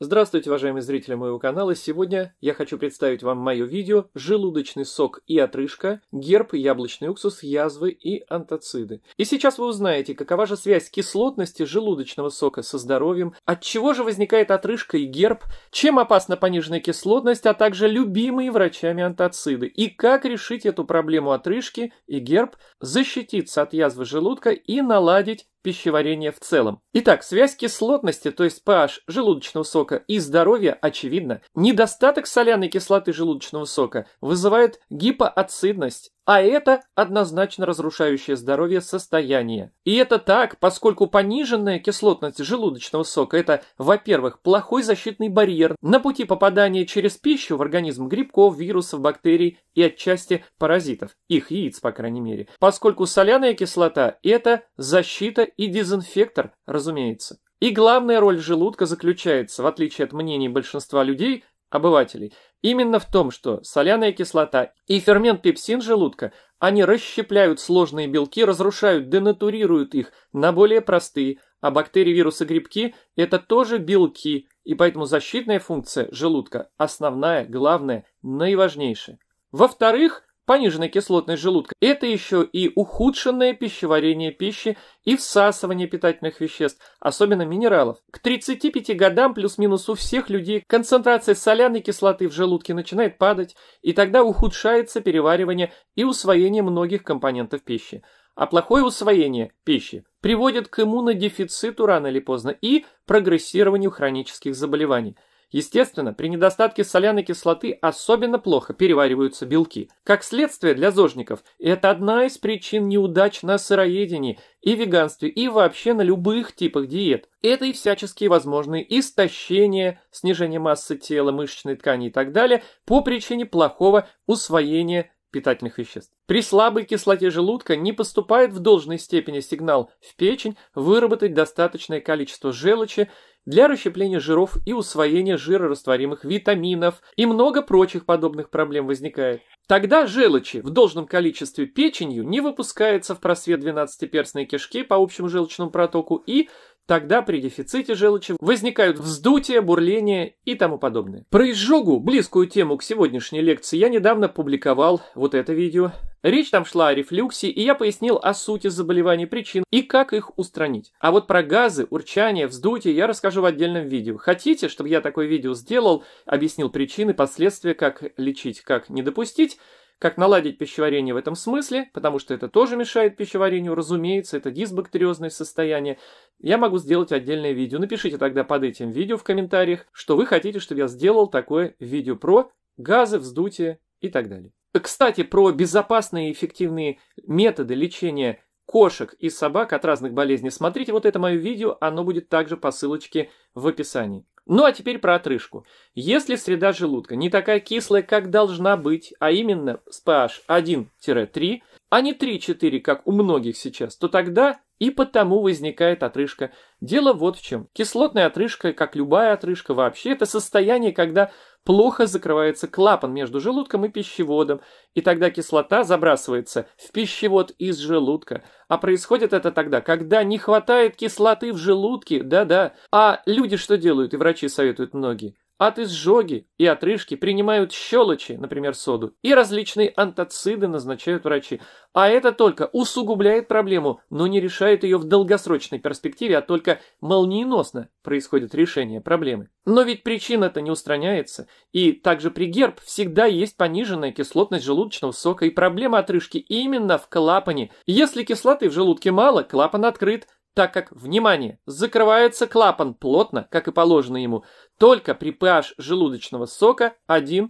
Здравствуйте, уважаемые зрители моего канала. Сегодня я хочу представить вам мое видео «Желудочный сок и отрыжка. Герб, яблочный уксус, язвы и антоциды». И сейчас вы узнаете, какова же связь кислотности желудочного сока со здоровьем, от чего же возникает отрыжка и герб, чем опасна пониженная кислотность, а также любимые врачами антоциды, и как решить эту проблему отрыжки и герб, защититься от язвы желудка и наладить пищеварения в целом. Итак, связь кислотности, то есть pH желудочного сока и здоровья очевидна. Недостаток соляной кислоты желудочного сока вызывает гипоацидность, а это однозначно разрушающее здоровье состояние. И это так, поскольку пониженная кислотность желудочного сока – это, во-первых, плохой защитный барьер на пути попадания через пищу в организм грибков, вирусов, бактерий и отчасти паразитов, их яиц, по крайней мере, поскольку соляная кислота – это защита и дезинфектор, разумеется. И главная роль желудка заключается, в отличие от мнений большинства людей, обывателей. Именно в том, что соляная кислота и фермент пепсин желудка, они расщепляют сложные белки, разрушают, денатурируют их на более простые, а бактерии, вирусы, грибки – это тоже белки, и поэтому защитная функция желудка основная, главная, наиважнейшая. Во-вторых, пониженная кислотность желудка – это еще и ухудшенное пищеварение пищи и всасывание питательных веществ, особенно минералов. К 35 годам плюс-минус у всех людей концентрация соляной кислоты в желудке начинает падать, и тогда ухудшается переваривание и усвоение многих компонентов пищи. А плохое усвоение пищи приводит к иммунодефициту рано или поздно и прогрессированию хронических заболеваний – Естественно, при недостатке соляной кислоты особенно плохо перевариваются белки. Как следствие для зожников, это одна из причин неудач на сыроедении и веганстве, и вообще на любых типах диет. Это и всяческие возможные истощения, снижение массы тела, мышечной ткани и так далее по причине плохого усвоения питательных веществ. При слабой кислоте желудка не поступает в должной степени сигнал в печень выработать достаточное количество желчи для расщепления жиров и усвоения жирорастворимых витаминов и много прочих подобных проблем возникает. Тогда желчи в должном количестве печенью не выпускается в просвет двенадцатиперстной кишки по общему желчному протоку и Тогда при дефиците желчи возникают вздутие, бурление и тому подобное. Про изжогу, близкую тему к сегодняшней лекции, я недавно публиковал вот это видео. Речь там шла о рефлюксе, и я пояснил о сути заболеваний, причин и как их устранить. А вот про газы, урчание, вздутие я расскажу в отдельном видео. Хотите, чтобы я такое видео сделал, объяснил причины, последствия, как лечить, как не допустить – как наладить пищеварение в этом смысле, потому что это тоже мешает пищеварению, разумеется, это дисбактериозное состояние, я могу сделать отдельное видео. Напишите тогда под этим видео в комментариях, что вы хотите, чтобы я сделал такое видео про газы, вздутие и так далее. Кстати, про безопасные и эффективные методы лечения кошек и собак от разных болезней. Смотрите вот это мое видео, оно будет также по ссылочке в описании. Ну а теперь про отрыжку. Если среда желудка не такая кислая, как должна быть, а именно с pH 1-3, а не 3-4, как у многих сейчас, то тогда и потому возникает отрыжка. Дело вот в чем. Кислотная отрыжка, как любая отрыжка вообще, это состояние, когда плохо закрывается клапан между желудком и пищеводом, и тогда кислота забрасывается в пищевод из желудка. А происходит это тогда, когда не хватает кислоты в желудке, да-да. А люди что делают, и врачи советуют многие? От изжоги и отрыжки принимают щелочи, например, соду, и различные антоциды назначают врачи. А это только усугубляет проблему, но не решает ее в долгосрочной перспективе, а только молниеносно происходит решение проблемы. Но ведь причина-то не устраняется, и также при герб всегда есть пониженная кислотность желудочного сока, и проблема отрыжки именно в клапане. Если кислоты в желудке мало, клапан открыт, так как, внимание, закрывается клапан плотно, как и положено ему, только при pH желудочного сока 1-3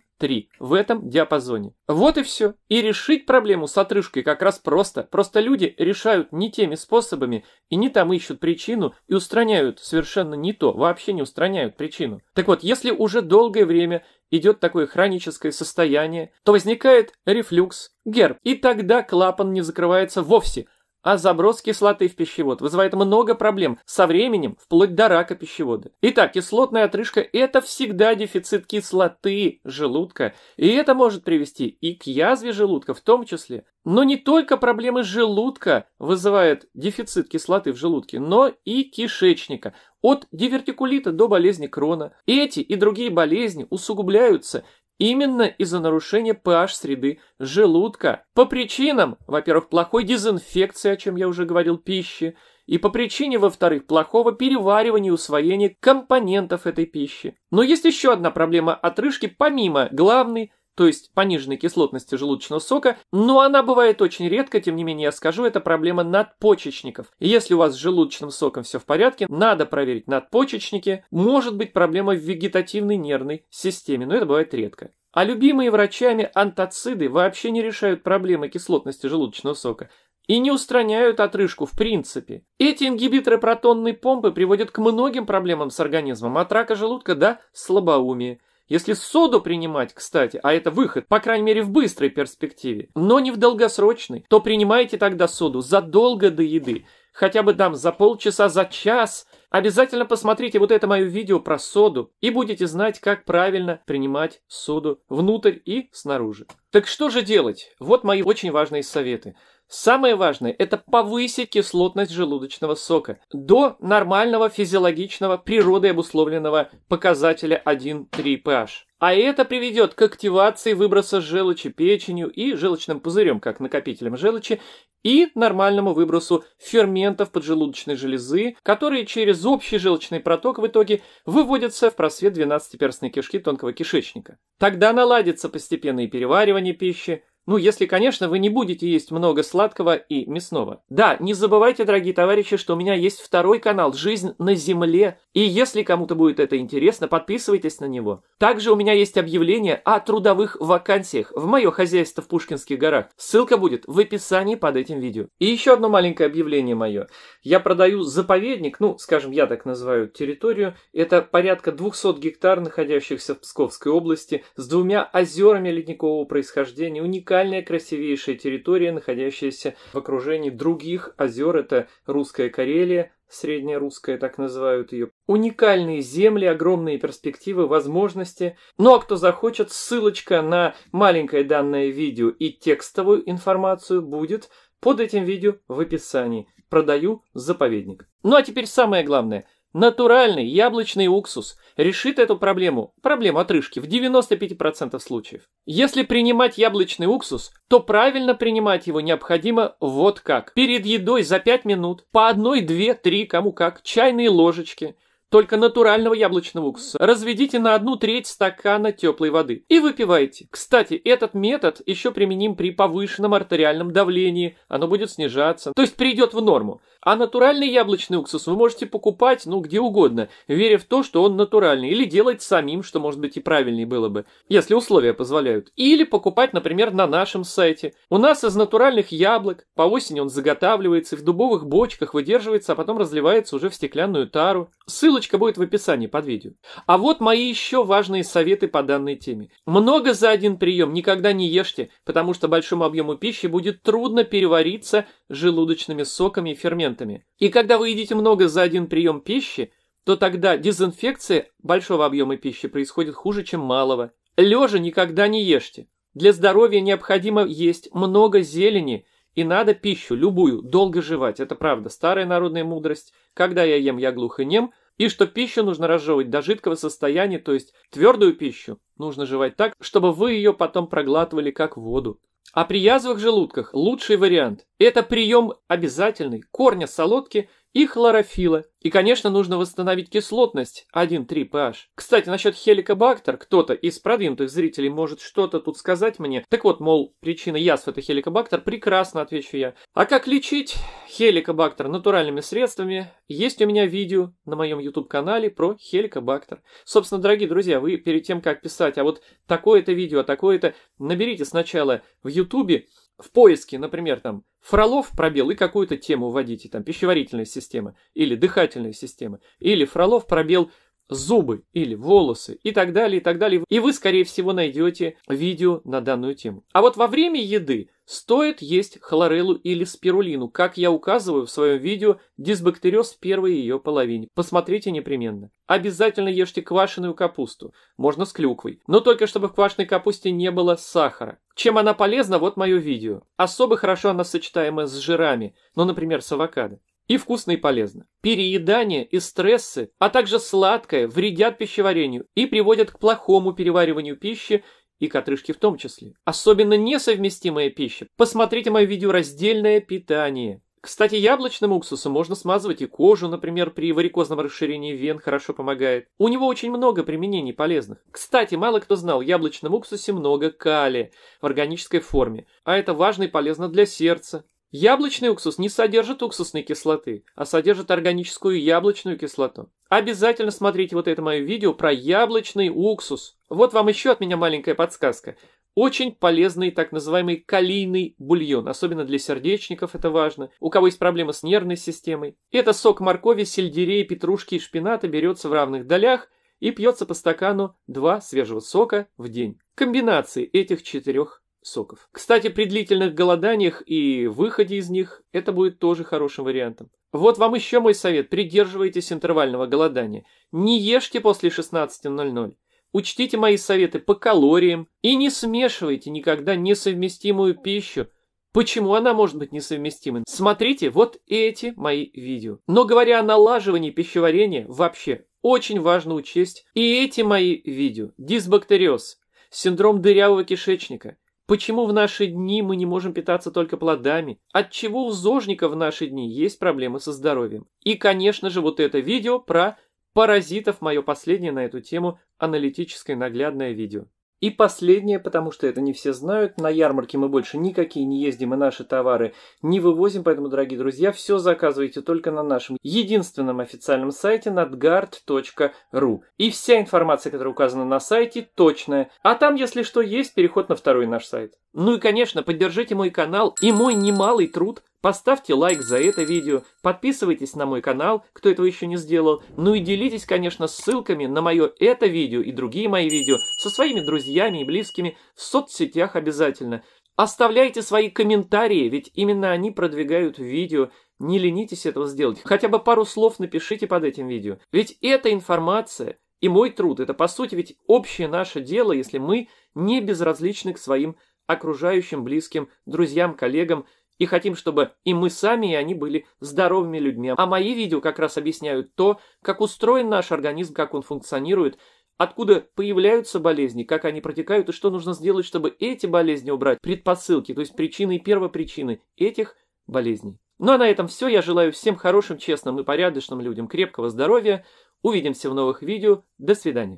в этом диапазоне. Вот и все. И решить проблему с отрыжкой как раз просто. Просто люди решают не теми способами и не там ищут причину и устраняют совершенно не то, вообще не устраняют причину. Так вот, если уже долгое время идет такое хроническое состояние, то возникает рефлюкс, герб, и тогда клапан не закрывается вовсе – а заброс кислоты в пищевод вызывает много проблем со временем, вплоть до рака пищевода. Итак, кислотная отрыжка – это всегда дефицит кислоты желудка, и это может привести и к язве желудка в том числе. Но не только проблемы желудка вызывает дефицит кислоты в желудке, но и кишечника, от дивертикулита до болезни Крона. Эти и другие болезни усугубляются Именно из-за нарушения pH среды желудка. По причинам, во-первых, плохой дезинфекции, о чем я уже говорил, пищи, и по причине, во-вторых, плохого переваривания и усвоения компонентов этой пищи. Но есть еще одна проблема отрыжки, помимо главной – то есть пониженной кислотности желудочного сока, но она бывает очень редко, тем не менее я скажу, это проблема надпочечников. если у вас с желудочным соком все в порядке, надо проверить надпочечники, может быть проблема в вегетативной нервной системе, но это бывает редко. А любимые врачами антоциды вообще не решают проблемы кислотности желудочного сока и не устраняют отрыжку в принципе. Эти ингибиторы протонной помпы приводят к многим проблемам с организмом, от рака желудка до слабоумия. Если соду принимать, кстати, а это выход, по крайней мере в быстрой перспективе, но не в долгосрочной, то принимайте тогда соду задолго до еды, хотя бы там за полчаса, за час. Обязательно посмотрите вот это мое видео про соду и будете знать, как правильно принимать соду внутрь и снаружи. Так что же делать? Вот мои очень важные советы. Самое важное – это повысить кислотность желудочного сока до нормального физиологичного природой обусловленного показателя 1,3 pH. А это приведет к активации выброса желчи печенью и желчным пузырем, как накопителем желчи, и нормальному выбросу ферментов поджелудочной железы, которые через общий желчный проток в итоге выводятся в просвет 12-перстной кишки тонкого кишечника. Тогда наладится постепенное переваривание пищи, ну, если, конечно, вы не будете есть много сладкого и мясного. Да, не забывайте, дорогие товарищи, что у меня есть второй канал «Жизнь на земле». И если кому-то будет это интересно, подписывайтесь на него. Также у меня есть объявление о трудовых вакансиях в мое хозяйство в Пушкинских горах. Ссылка будет в описании под этим видео. И еще одно маленькое объявление мое. Я продаю заповедник, ну, скажем, я так называю территорию. Это порядка 200 гектар, находящихся в Псковской области, с двумя озерами ледникового происхождения, уникальными уникальная, красивейшая территория, находящаяся в окружении других озер. Это Русская Карелия, Средняя Русская, так называют ее. Уникальные земли, огромные перспективы, возможности. Ну а кто захочет, ссылочка на маленькое данное видео и текстовую информацию будет под этим видео в описании. Продаю заповедник. Ну а теперь самое главное – Натуральный яблочный уксус решит эту проблему, проблему отрыжки, в 95% случаев. Если принимать яблочный уксус, то правильно принимать его необходимо вот как. Перед едой за 5 минут, по одной, две, три, кому как, чайные ложечки – только натурального яблочного уксуса, разведите на одну треть стакана теплой воды и выпивайте. Кстати, этот метод еще применим при повышенном артериальном давлении, оно будет снижаться, то есть придет в норму. А натуральный яблочный уксус вы можете покупать, ну, где угодно, веря в то, что он натуральный, или делать самим, что, может быть, и правильнее было бы, если условия позволяют. Или покупать, например, на нашем сайте. У нас из натуральных яблок по осени он заготавливается, в дубовых бочках выдерживается, а потом разливается уже в стеклянную тару. Ссылку Ссылочка будет в описании под видео. А вот мои еще важные советы по данной теме. Много за один прием никогда не ешьте, потому что большому объему пищи будет трудно перевариться желудочными соками и ферментами. И когда вы едите много за один прием пищи, то тогда дезинфекция большого объема пищи происходит хуже, чем малого. Лежа никогда не ешьте. Для здоровья необходимо есть много зелени, и надо пищу, любую, долго жевать. Это правда, старая народная мудрость. Когда я ем, я глух и нем – и что пищу нужно разжевывать до жидкого состояния, то есть твердую пищу нужно жевать так, чтобы вы ее потом проглатывали как воду. А при язвах желудках лучший вариант – это прием обязательный корня солодки – и хлорофила. И, конечно, нужно восстановить кислотность 1,3 pH. Кстати, насчет хеликобактер, кто-то из продвинутых зрителей может что-то тут сказать мне. Так вот, мол, причина язв это хеликобактер, прекрасно отвечу я. А как лечить хеликобактер натуральными средствами? Есть у меня видео на моем YouTube-канале про хеликобактер. Собственно, дорогие друзья, вы перед тем, как писать, а вот такое-то видео, а такое-то, наберите сначала в YouTube в поиске, например, там Фролов пробел и какую-то тему вводите, там пищеварительная система или дыхательная система, или Фролов пробел зубы или волосы и так далее, и так далее. И вы, скорее всего, найдете видео на данную тему. А вот во время еды стоит есть хлореллу или спирулину, как я указываю в своем видео «Дисбактериоз в первой ее половине». Посмотрите непременно. Обязательно ешьте квашеную капусту, можно с клюквой, но только чтобы в квашеной капусте не было сахара. Чем она полезна, вот мое видео. Особо хорошо она сочетаема с жирами, ну, например, с авокадо и вкусно и полезно. Переедание и стрессы, а также сладкое вредят пищеварению и приводят к плохому перевариванию пищи и к отрыжке в том числе. Особенно несовместимая пища. Посмотрите мое видео «Раздельное питание». Кстати, яблочным уксусом можно смазывать и кожу, например, при варикозном расширении вен хорошо помогает. У него очень много применений полезных. Кстати, мало кто знал, в яблочном уксусе много калия в органической форме, а это важно и полезно для сердца, Яблочный уксус не содержит уксусной кислоты, а содержит органическую яблочную кислоту. Обязательно смотрите вот это мое видео про яблочный уксус. Вот вам еще от меня маленькая подсказка. Очень полезный так называемый калийный бульон, особенно для сердечников это важно, у кого есть проблемы с нервной системой. Это сок моркови, сельдерея, петрушки и шпината берется в равных долях и пьется по стакану 2 свежего сока в день. Комбинации этих четырех соков. Кстати, при длительных голоданиях и выходе из них это будет тоже хорошим вариантом. Вот вам еще мой совет, придерживайтесь интервального голодания. Не ешьте после 16.00. Учтите мои советы по калориям и не смешивайте никогда несовместимую пищу. Почему она может быть несовместимой? Смотрите вот эти мои видео. Но говоря о налаживании пищеварения, вообще очень важно учесть и эти мои видео. Дисбактериоз, синдром дырявого кишечника – Почему в наши дни мы не можем питаться только плодами? Отчего у зожника в наши дни есть проблемы со здоровьем? И, конечно же, вот это видео про паразитов, мое последнее на эту тему аналитическое наглядное видео. И последнее, потому что это не все знают, на ярмарке мы больше никакие не ездим и наши товары не вывозим, поэтому, дорогие друзья, все заказывайте только на нашем единственном официальном сайте nadgard.ru. И вся информация, которая указана на сайте, точная. А там, если что, есть переход на второй наш сайт. Ну и, конечно, поддержите мой канал и мой немалый труд – Поставьте лайк за это видео, подписывайтесь на мой канал, кто этого еще не сделал, ну и делитесь, конечно, ссылками на мое это видео и другие мои видео со своими друзьями и близкими в соцсетях обязательно. Оставляйте свои комментарии, ведь именно они продвигают видео. Не ленитесь этого сделать. Хотя бы пару слов напишите под этим видео. Ведь эта информация и мой труд, это по сути ведь общее наше дело, если мы не безразличны к своим окружающим, близким, друзьям, коллегам, и хотим, чтобы и мы сами, и они были здоровыми людьми. А мои видео как раз объясняют то, как устроен наш организм, как он функционирует, откуда появляются болезни, как они протекают и что нужно сделать, чтобы эти болезни убрать, предпосылки, то есть причины и первопричины этих болезней. Ну а на этом все. Я желаю всем хорошим, честным и порядочным людям крепкого здоровья. Увидимся в новых видео. До свидания.